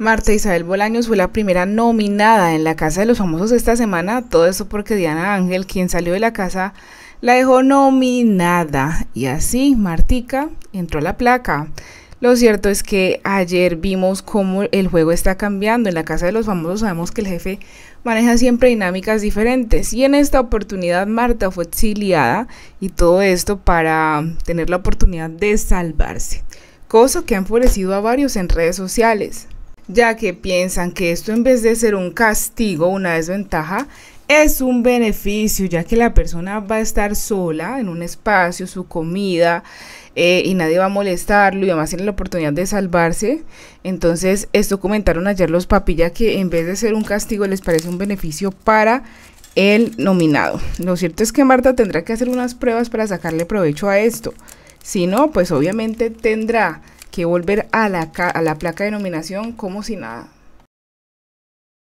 Marta Isabel Bolaños fue la primera nominada en la Casa de los Famosos esta semana, todo eso porque Diana Ángel, quien salió de la casa, la dejó nominada y así Martica entró a la placa. Lo cierto es que ayer vimos cómo el juego está cambiando. En la Casa de los Famosos sabemos que el jefe maneja siempre dinámicas diferentes y en esta oportunidad Marta fue exiliada y todo esto para tener la oportunidad de salvarse. Cosa que ha enfurecido a varios en redes sociales ya que piensan que esto en vez de ser un castigo, una desventaja, es un beneficio, ya que la persona va a estar sola en un espacio, su comida, eh, y nadie va a molestarlo, y además tiene la oportunidad de salvarse. Entonces, esto comentaron ayer los papillas que en vez de ser un castigo, les parece un beneficio para el nominado. Lo cierto es que Marta tendrá que hacer unas pruebas para sacarle provecho a esto. Si no, pues obviamente tendrá que volver a la, a la placa de nominación como si nada.